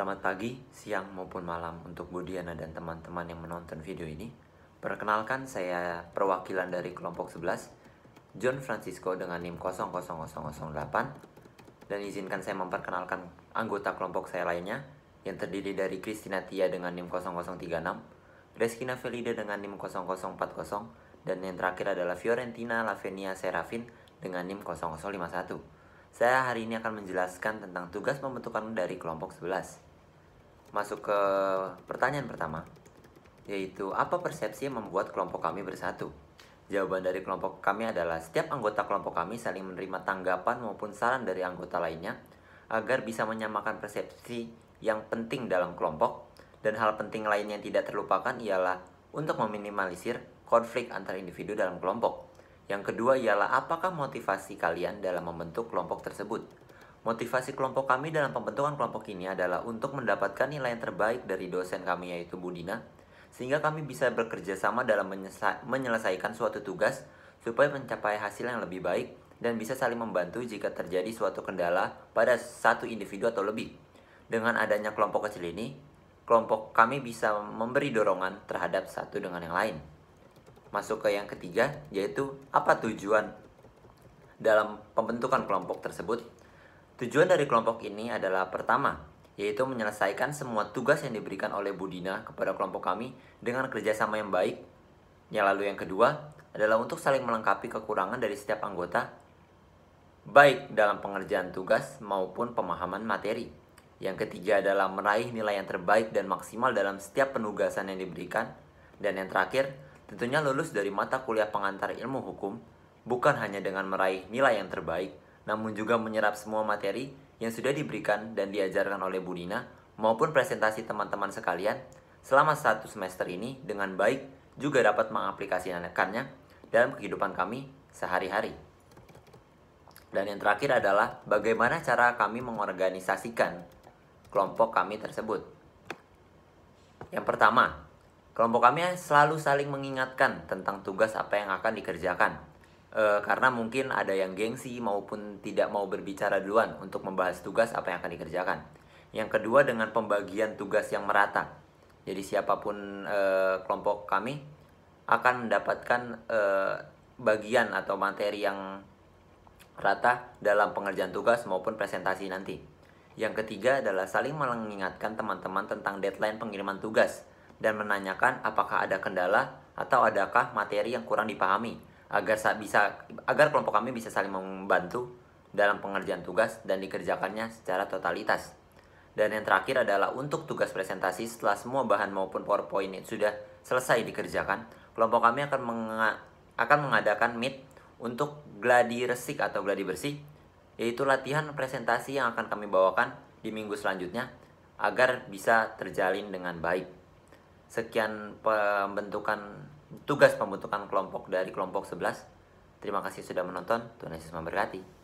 Selamat pagi, siang maupun malam untuk Budiana dan teman-teman yang menonton video ini. Perkenalkan saya perwakilan dari kelompok 11, John Francisco dengan NIM 000008 dan izinkan saya memperkenalkan anggota kelompok saya lainnya yang terdiri dari Christina Tia dengan NIM 0036, Reskina Felida dengan NIM 0040 dan yang terakhir adalah Fiorentina Lavenia Serafin dengan NIM 0051 saya hari ini akan menjelaskan tentang tugas pembentukan dari kelompok 11 masuk ke pertanyaan pertama, yaitu apa persepsi yang membuat kelompok kami bersatu? Jawaban dari kelompok kami adalah setiap anggota kelompok kami saling menerima tanggapan maupun saran dari anggota lainnya agar bisa menyamakan persepsi yang penting dalam kelompok dan hal penting lain yang tidak terlupakan ialah untuk meminimalisir konflik antar individu dalam kelompok. Yang kedua ialah apakah motivasi kalian dalam membentuk kelompok tersebut? Motivasi kelompok kami dalam pembentukan kelompok ini adalah untuk mendapatkan nilai yang terbaik dari dosen kami yaitu Budina, sehingga kami bisa bekerja sama dalam menyelesaikan suatu tugas supaya mencapai hasil yang lebih baik dan bisa saling membantu jika terjadi suatu kendala pada satu individu atau lebih. Dengan adanya kelompok kecil ini, kelompok kami bisa memberi dorongan terhadap satu dengan yang lain. Masuk ke yang ketiga, yaitu apa tujuan dalam pembentukan kelompok tersebut. Tujuan dari kelompok ini adalah pertama, yaitu menyelesaikan semua tugas yang diberikan oleh Budina kepada kelompok kami dengan kerjasama yang baik. Yang lalu yang kedua adalah untuk saling melengkapi kekurangan dari setiap anggota, baik dalam pengerjaan tugas maupun pemahaman materi. Yang ketiga adalah meraih nilai yang terbaik dan maksimal dalam setiap penugasan yang diberikan. Dan yang terakhir, tentunya lulus dari mata kuliah pengantar ilmu hukum, bukan hanya dengan meraih nilai yang terbaik, namun juga menyerap semua materi yang sudah diberikan dan diajarkan oleh Bu Nina maupun presentasi teman-teman sekalian selama satu semester ini dengan baik juga dapat mengaplikasikannya dalam kehidupan kami sehari-hari. Dan yang terakhir adalah bagaimana cara kami mengorganisasikan kelompok kami tersebut. Yang pertama, kelompok kami selalu saling mengingatkan tentang tugas apa yang akan dikerjakan e, karena mungkin ada yang gengsi maupun tidak mau berbicara duluan untuk membahas tugas apa yang akan dikerjakan. Yang kedua dengan pembagian tugas yang merata. Jadi siapapun e, kelompok kami akan mendapatkan e, bagian atau materi yang rata dalam pengerjaan tugas maupun presentasi nanti. Yang ketiga adalah saling mengingatkan teman-teman tentang deadline pengiriman tugas dan menanyakan apakah ada kendala atau adakah materi yang kurang dipahami agar bisa agar kelompok kami bisa saling membantu dalam pengerjaan tugas dan dikerjakannya secara totalitas. Dan yang terakhir adalah untuk tugas presentasi setelah semua bahan maupun PowerPoint sudah selesai dikerjakan, kelompok kami akan menga akan mengadakan meet untuk gladi resik atau gladi bersih, yaitu latihan presentasi yang akan kami bawakan di minggu selanjutnya agar bisa terjalin dengan baik sekian pembentukan tugas pembentukan kelompok dari kelompok 11. Terima kasih sudah menonton. Tuhan Yesus memberkati.